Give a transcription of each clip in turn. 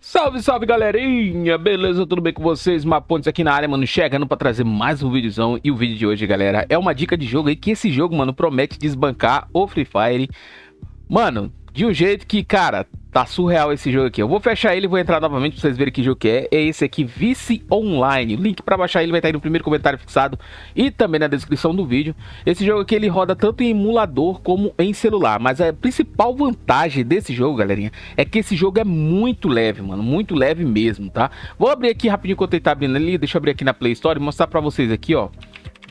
Salve, salve galerinha, beleza? Tudo bem com vocês? Mapontes aqui na área, mano, chegando pra trazer mais um vídeozão E o vídeo de hoje, galera, é uma dica de jogo aí que esse jogo, mano, promete desbancar o Free Fire Mano, de um jeito que, cara, tá surreal esse jogo aqui. Eu vou fechar ele, vou entrar novamente pra vocês verem que jogo que é. É esse aqui, Vice Online. O link pra baixar ele vai estar tá aí no primeiro comentário fixado e também na descrição do vídeo. Esse jogo aqui, ele roda tanto em emulador como em celular. Mas a principal vantagem desse jogo, galerinha, é que esse jogo é muito leve, mano. Muito leve mesmo, tá? Vou abrir aqui rapidinho enquanto ele tá abrindo ali. Deixa eu abrir aqui na Play Store e mostrar pra vocês aqui, ó.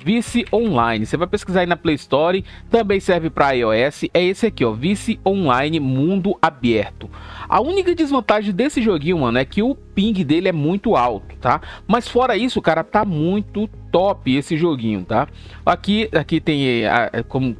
Vice Online. Você vai pesquisar aí na Play Store, também serve para iOS. É esse aqui, ó, Vice Online Mundo Aberto. A única desvantagem desse joguinho, mano, é que o ping dele é muito alto, tá? Mas fora isso, cara, tá muito top esse joguinho, tá? Aqui, aqui tem, eh, como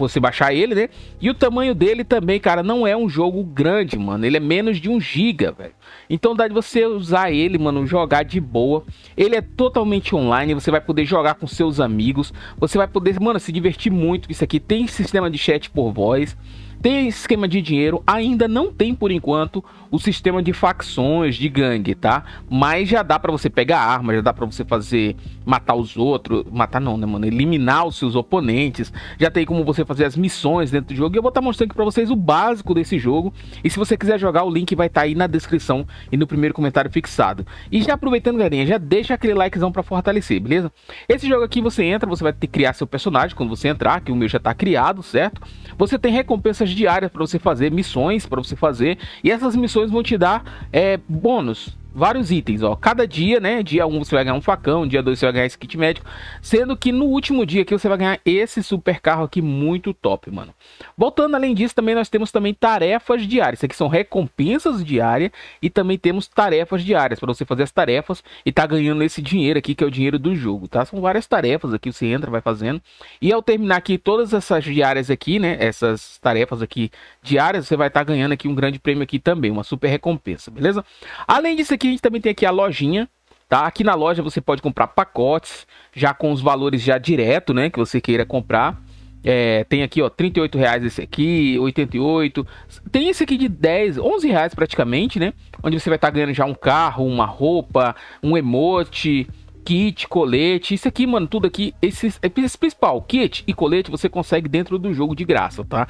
você baixar ele, né? E o tamanho dele também, cara, não é um jogo grande, mano. Ele é menos de um giga, velho. Então dá de você usar ele, mano, jogar de boa. Ele é totalmente online, você vai poder jogar com seus amigos. Você vai poder, mano, se divertir muito. Isso aqui tem sistema de chat por voz tem esquema de dinheiro, ainda não tem por enquanto o sistema de facções, de gangue, tá? Mas já dá para você pegar arma, já dá para você fazer matar os outros, matar não, né, mano, eliminar os seus oponentes. Já tem como você fazer as missões dentro do jogo. E eu vou estar tá mostrando aqui para vocês o básico desse jogo. E se você quiser jogar, o link vai estar tá aí na descrição e no primeiro comentário fixado. E já aproveitando, galerinha, já deixa aquele likezão para fortalecer, beleza? Esse jogo aqui você entra, você vai ter que criar seu personagem quando você entrar, que o meu já tá criado, certo? Você tem recompensas diárias para você fazer, missões para você fazer, e essas missões vão te dar é, bônus vários itens, ó. Cada dia, né? Dia 1 um você vai ganhar um facão, dia 2 você vai ganhar esse kit médico. Sendo que no último dia aqui você vai ganhar esse super carro aqui muito top, mano. Voltando, além disso, também nós temos também tarefas diárias. Isso aqui são recompensas diárias e também temos tarefas diárias para você fazer as tarefas e tá ganhando esse dinheiro aqui, que é o dinheiro do jogo, tá? São várias tarefas aqui, você entra, vai fazendo. E ao terminar aqui todas essas diárias aqui, né? Essas tarefas aqui diárias, você vai estar tá ganhando aqui um grande prêmio aqui também, uma super recompensa, beleza? Além disso aqui, Aqui a gente também tem aqui a lojinha, tá? Aqui na loja você pode comprar pacotes, já com os valores já direto, né? Que você queira comprar. É, tem aqui, ó, 38 reais esse aqui, 88. Tem esse aqui de 10, 11 reais praticamente, né? Onde você vai estar tá ganhando já um carro, uma roupa, um emote, kit, colete. Isso aqui, mano, tudo aqui, esse, é esse principal, kit e colete, você consegue dentro do jogo de graça, tá?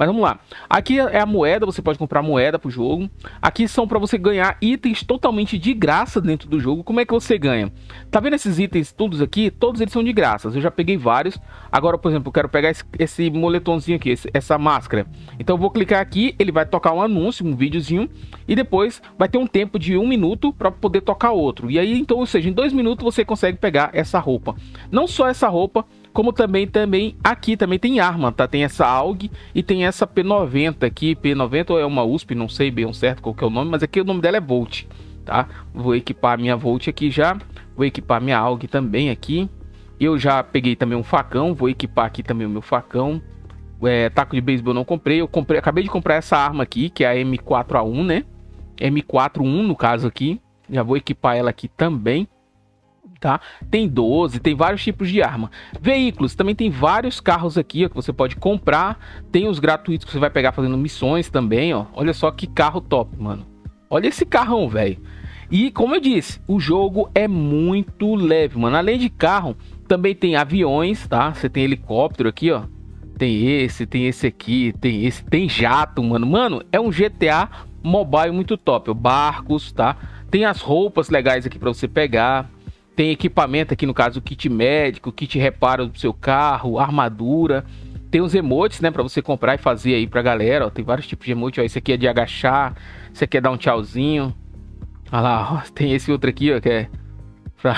Mas vamos lá. Aqui é a moeda, você pode comprar moeda pro jogo. Aqui são para você ganhar itens totalmente de graça dentro do jogo. Como é que você ganha? Tá vendo esses itens todos aqui? Todos eles são de graça. Eu já peguei vários. Agora, por exemplo, eu quero pegar esse, esse moletomzinho aqui, esse, essa máscara. Então eu vou clicar aqui, ele vai tocar um anúncio, um videozinho. E depois vai ter um tempo de um minuto para poder tocar outro. E aí, então, ou seja, em dois minutos você consegue pegar essa roupa. Não só essa roupa, como também também aqui também tem arma, tá? Tem essa AUG e tem essa P90 aqui, P90 ou é uma USP, não sei bem certo qual que é o nome, mas aqui o nome dela é Volt, tá? Vou equipar minha Volt aqui já, vou equipar minha AUG também aqui. Eu já peguei também um facão, vou equipar aqui também o meu facão. É, taco de beisebol não comprei, eu comprei, acabei de comprar essa arma aqui, que é a M4A1, né? M41 no caso aqui. Já vou equipar ela aqui também tá? Tem 12, tem vários tipos de arma. Veículos, também tem vários carros aqui ó, que você pode comprar. Tem os gratuitos que você vai pegar fazendo missões também, ó. Olha só que carro top, mano. Olha esse carrão, velho. E como eu disse, o jogo é muito leve, mano. Além de carro, também tem aviões, tá? Você tem helicóptero aqui, ó. Tem esse, tem esse aqui, tem esse, tem jato, mano. Mano, é um GTA mobile muito top, ó. Barcos, tá? Tem as roupas legais aqui para você pegar tem equipamento aqui, no caso, kit médico, kit reparo do seu carro, armadura. Tem os emotes, né, para você comprar e fazer aí pra galera, ó, Tem vários tipos de emote, ó. Esse aqui é de agachar, esse aqui é dar um tchauzinho. Olha lá, ó, tem esse outro aqui, ó, que é pra,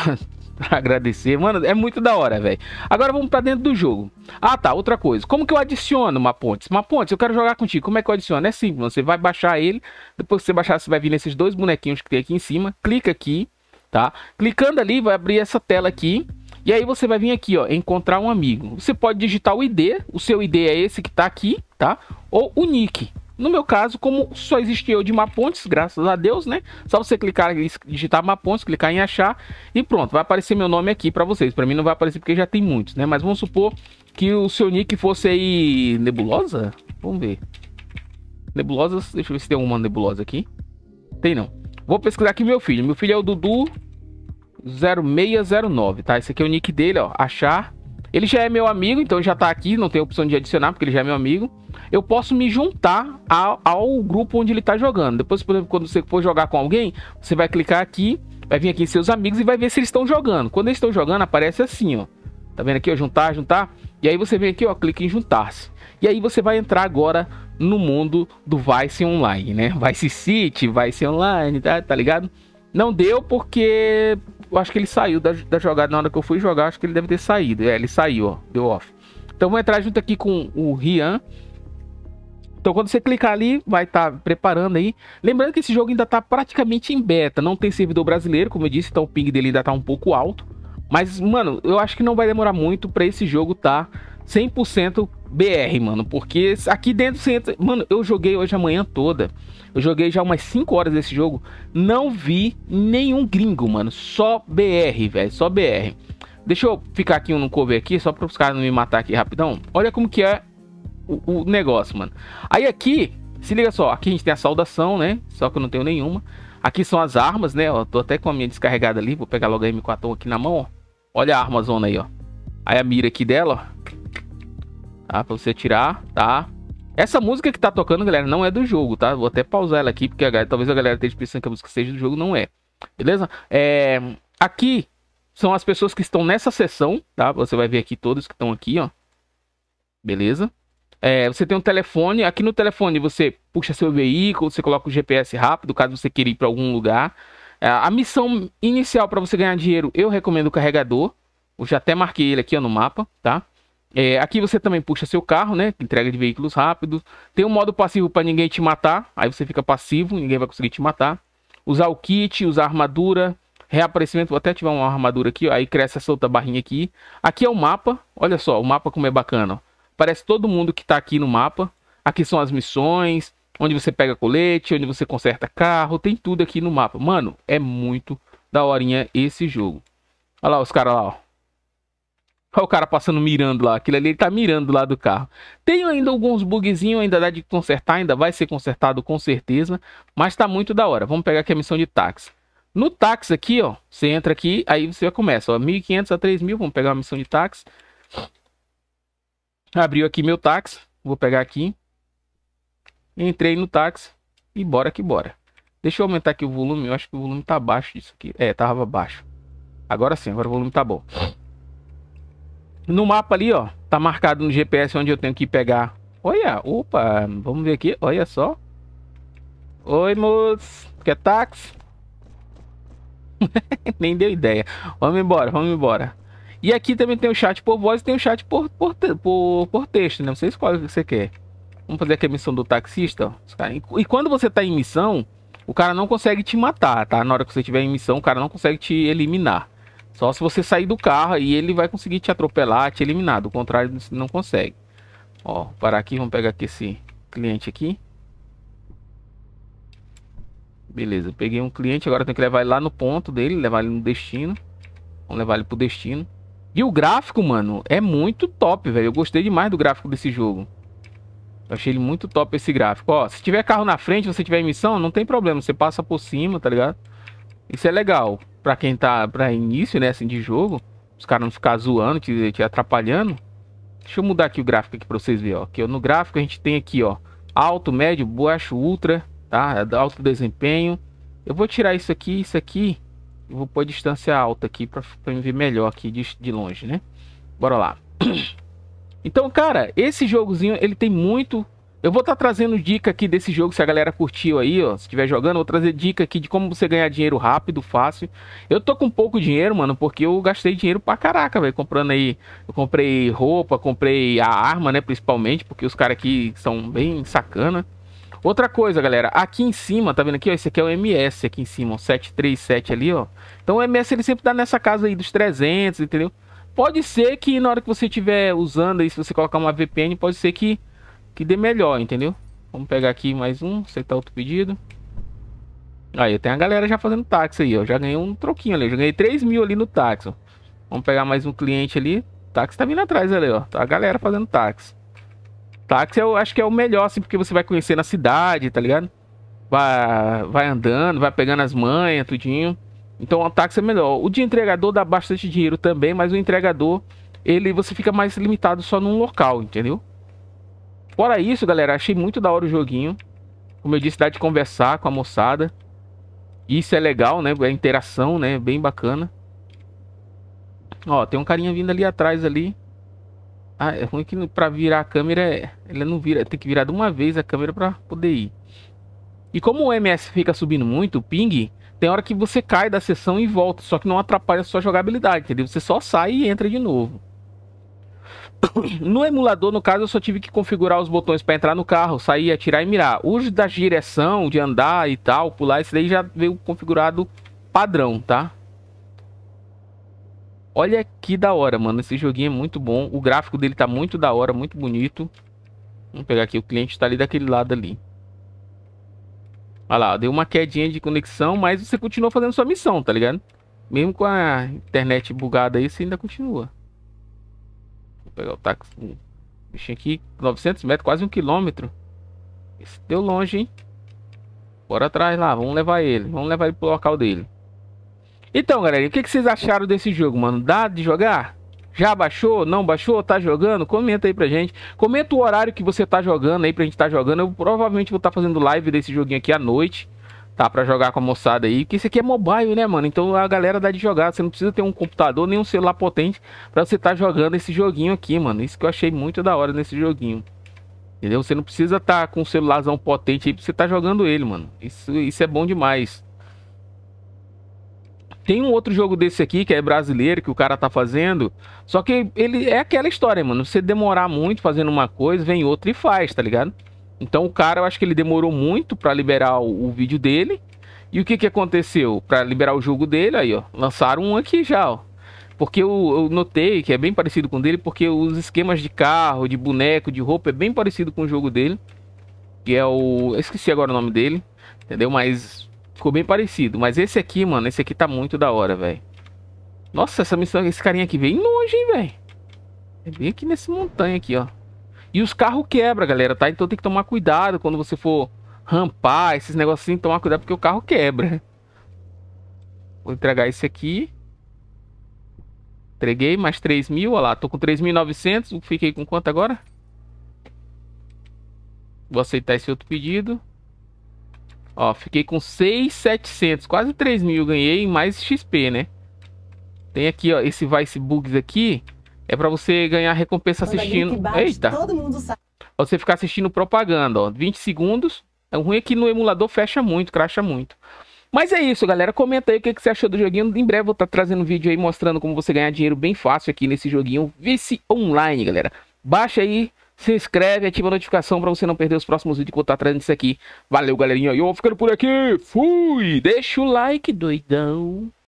pra agradecer. Mano, é muito da hora, velho. Agora vamos pra dentro do jogo. Ah, tá, outra coisa. Como que eu adiciono uma uma ponte eu quero jogar contigo. Como é que eu adiciono? É simples, você vai baixar ele. Depois que você baixar, você vai vir nesses dois bonequinhos que tem aqui em cima. Clica aqui tá? Clicando ali vai abrir essa tela aqui. E aí você vai vir aqui, ó, encontrar um amigo. Você pode digitar o ID, o seu ID é esse que tá aqui, tá? Ou o nick. No meu caso, como só existe eu de Mapontes, graças a Deus, né? Só você clicar digitar Mapontes, clicar em achar e pronto, vai aparecer meu nome aqui para vocês. Para mim não vai aparecer porque já tem muitos, né? Mas vamos supor que o seu nick fosse aí nebulosa? Vamos ver. Nebulosas, deixa eu ver se tem uma nebulosa aqui. Tem não. Vou pesquisar aqui meu filho. Meu filho é o Dudu 0609, tá? Esse aqui é o nick dele, ó. Achar. Ele já é meu amigo, então já tá aqui, não tem opção de adicionar, porque ele já é meu amigo. Eu posso me juntar ao, ao grupo onde ele tá jogando. Depois, por exemplo, quando você for jogar com alguém, você vai clicar aqui, vai vir aqui em seus amigos e vai ver se eles estão jogando. Quando eles estão jogando, aparece assim, ó. Tá vendo aqui, ó, juntar, juntar. E aí você vem aqui, ó, clica em juntar-se. E aí você vai entrar agora no mundo do Vice Online, né? Vice City, Vice Online, tá, tá ligado? Não deu porque eu acho que ele saiu da, da jogada na hora que eu fui jogar, acho que ele deve ter saído. É, ele saiu, ó, deu off. Então vou entrar junto aqui com o Rian. Então quando você clicar ali, vai estar tá preparando aí. Lembrando que esse jogo ainda está praticamente em beta, não tem servidor brasileiro, como eu disse, então o ping dele ainda está um pouco alto. Mas, mano, eu acho que não vai demorar muito para esse jogo tá 100% BR, mano. Porque aqui dentro você entra. Mano, eu joguei hoje a manhã toda. Eu joguei já umas 5 horas desse jogo. Não vi nenhum gringo, mano. Só BR, velho. Só BR. Deixa eu ficar aqui no cover aqui, só para os caras não me matar aqui rapidão. Olha como que é o, o, negócio, mano. Aí aqui, se liga só, aqui a gente tem a saudação, né? Só que eu não tenho nenhuma. Aqui são as armas, né? Ó, tô até com a minha descarregada ali, vou pegar logo a M4 aqui na mão, ó. Olha a arma zona aí, ó. Aí a mira aqui dela, ó. Tá? Pra você tirar, tá? Essa música que tá tocando, galera, não é do jogo, tá? Vou até pausar ela aqui, porque a, talvez a galera esteja pensando que a música seja do jogo, não é. Beleza? É, aqui são as pessoas que estão nessa sessão, tá? Você vai ver aqui todos que estão aqui, ó. Beleza? É, você tem um telefone. Aqui no telefone você puxa seu veículo, você coloca o GPS rápido, caso você queira ir para algum lugar. É, a missão inicial para você ganhar dinheiro, eu recomendo o carregador. Eu já até marquei ele aqui ó, no mapa, tá? É, aqui você também puxa seu carro, né? Entrega de veículos rápidos. Tem um modo passivo para ninguém te matar. Aí você fica passivo, ninguém vai conseguir te matar. Usar o kit, usar armadura, reaparecimento. Vou até ativar uma armadura aqui, ó. aí cresce essa outra barrinha aqui. Aqui é o mapa. Olha só, o mapa como é bacana. Ó. Parece todo mundo que está aqui no mapa. Aqui são as missões onde você pega colete, onde você conserta carro, tem tudo aqui no mapa. Mano, é muito da horinha esse jogo. Olha lá os caras lá, ó. Olha o cara passando mirando lá. Aquilo ali ele tá mirando lá do carro. Tem ainda alguns bugzinhos, ainda dá de consertar, ainda vai ser consertado com certeza. Mas tá muito da hora. Vamos pegar aqui a missão de táxi. No táxi aqui, ó. Você entra aqui, aí você começa, ó. 1.500 a 3.000. Vamos pegar a missão de táxi. Abriu aqui meu táxi. Vou pegar aqui. Entrei no táxi e bora que bora. Deixa eu aumentar aqui o volume, eu acho que o volume tá baixo disso aqui. É, tava baixo. Agora sim, agora o volume tá bom. No mapa ali, ó, tá marcado no GPS onde eu tenho que pegar. Olha, opa, vamos ver aqui, olha só. Oi, moço, quer táxi? Nem deu ideia. Vamos embora, vamos embora. E aqui também tem o chat por voz e tem o chat por, por, por, por texto, né? Você escolhe o que você quer. Vamos fazer aqui a missão do taxista. E quando você tá em missão, o cara não consegue te matar, tá? Na hora que você estiver em missão, o cara não consegue te eliminar. Só se você sair do carro e ele vai conseguir te atropelar, te eliminar. Do contrário, não consegue. Ó, parar aqui, vamos pegar aqui esse cliente aqui. Beleza, peguei um cliente, agora tem que levar ele lá no ponto dele, levar ele no destino. Vamos levar ele pro destino. E o gráfico, mano, é muito top, velho. Eu gostei demais do gráfico desse jogo. Eu achei ele muito top esse gráfico. Ó, se tiver carro na frente, você tiver emissão, não tem problema. Você passa por cima, tá ligado? Isso é legal. Pra quem tá pra início, né, assim, de jogo. Os caras não ficar zoando, te, te atrapalhando. Deixa eu mudar aqui o gráfico aqui pra vocês verem, ó. Aqui, ó. No gráfico a gente tem aqui, ó. Alto, médio, baixo, ultra, tá? Alto desempenho. Eu vou tirar isso aqui, isso aqui. Eu vou pôr distância alta aqui pra, pra me ver melhor aqui de, de longe, né? Bora lá. Então, cara, esse jogozinho, ele tem muito... Eu vou estar tá trazendo dica aqui desse jogo, se a galera curtiu aí, ó, se estiver jogando, vou trazer dica aqui de como você ganhar dinheiro rápido, fácil. Eu tô com pouco dinheiro, mano, porque eu gastei dinheiro pra caraca, velho, comprando aí, eu comprei roupa, comprei a arma, né, principalmente, porque os caras aqui são bem sacana. Outra coisa, galera, aqui em cima, tá vendo aqui, ó, esse aqui é o MS aqui em cima, ó, 737 ali, ó. Então o MS ele sempre dá tá nessa casa aí dos 300, entendeu? Pode ser que na hora que você estiver usando aí, se você colocar uma VPN, pode ser que, que dê melhor, entendeu? Vamos pegar aqui mais um, aceitar outro pedido. Aí, tem a galera já fazendo táxi aí, ó. Já ganhei um troquinho ali, já ganhei 3 mil ali no táxi, ó. Vamos pegar mais um cliente ali. Táxi tá vindo atrás ali, ó. Tá a galera fazendo táxi. Táxi eu é acho que é o melhor, assim, porque você vai conhecer na cidade, tá ligado? Vai, vai andando, vai pegando as manhas, tudinho. Então o táxi é melhor. O de entregador dá bastante dinheiro também, mas o entregador, ele você fica mais limitado só num local, entendeu? Fora isso, galera, achei muito da hora o joguinho. Como eu disse, dá de conversar com a moçada. Isso é legal, né? É interação, né? Bem bacana. Ó, tem um carinha vindo ali atrás ali. Ah, é ruim que pra virar a câmera, ele não vira, tem que virar de uma vez a câmera pra poder ir. E como o MS fica subindo muito, o ping, tem hora que você cai da sessão e volta, só que não atrapalha a sua jogabilidade, entendeu? Você só sai e entra de novo. No emulador, no caso, eu só tive que configurar os botões para entrar no carro, sair, atirar e mirar. Os da direção, de andar e tal, pular, isso daí já veio configurado padrão, tá? Olha que da hora, mano. Esse joguinho é muito bom. O gráfico dele tá muito da hora, muito bonito. Vamos pegar aqui. O cliente tá ali daquele lado ali. Olha lá, deu uma quedinha de conexão, mas você continuou fazendo sua missão, tá ligado? Mesmo com a internet bugada aí, você ainda continua. Vou pegar o táxi. Bichinho aqui, 900 metros, quase um quilômetro. Esse deu longe, hein? Bora atrás lá, vamos levar ele. Vamos levar ele pro local dele. Então, galera, o que, que vocês acharam desse jogo, mano? Dá de jogar? Já baixou? Não baixou? Tá jogando? Comenta aí pra gente. Comenta o horário que você tá jogando aí pra gente tá jogando. Eu provavelmente vou estar tá fazendo live desse joguinho aqui à noite. Tá, pra jogar com a moçada aí. Porque isso aqui é mobile, né, mano? Então a galera dá de jogar. Você não precisa ter um computador nem um celular potente pra você tá jogando esse joguinho aqui, mano. Isso que eu achei muito da hora nesse joguinho. Entendeu? Você não precisa estar tá com um celularzão potente aí pra você tá jogando ele, mano. Isso, isso é bom demais. Tem um outro jogo desse aqui, que é brasileiro, que o cara tá fazendo. Só que ele é aquela história, mano. Você demorar muito fazendo uma coisa, vem outra e faz, tá ligado? Então o cara, eu acho que ele demorou muito para liberar o, o, vídeo dele. E o que que aconteceu? para liberar o jogo dele, aí, ó. Lançaram um aqui já, ó. Porque eu, eu notei que é bem parecido com o dele, porque os esquemas de carro, de boneco, de roupa é bem parecido com o jogo dele. Que é o. Eu esqueci agora o nome dele. Entendeu? Mas Ficou bem parecido. Mas esse aqui, mano, esse aqui tá muito da hora, velho. Nossa, essa missão, esse carinha aqui vem longe, hein, velho. É bem aqui nessa montanha aqui, ó. E os carros quebra, galera, tá? Então tem que tomar cuidado quando você for rampar, esses negocinhos, assim, tomar cuidado porque o carro quebra. Vou entregar esse aqui. Entreguei mais 3 mil, olha lá, tô com 3.900, fiquei com quanto agora? Vou aceitar esse outro pedido. Ó, fiquei com 6,700, quase 3.000 mil ganhei, mais XP, né? Tem aqui, ó, esse Vice Bugs aqui. É para você ganhar recompensa assistindo... Bate, Eita! Todo mundo sabe. Você ficar assistindo propaganda, ó. 20 segundos. O é ruim é que no emulador fecha muito, cracha muito. Mas é isso, galera. Comenta aí o que, você achou do joguinho. Em breve vou estar tá trazendo um vídeo aí mostrando como você ganhar dinheiro bem fácil aqui nesse joguinho Vice Online, galera. Baixa aí, se inscreve, ativa a notificação para você não perder os próximos vídeos que eu tô tá trazendo isso aqui. Valeu, galerinha. E eu vou ficando por aqui. Fui! Deixa o like, doidão.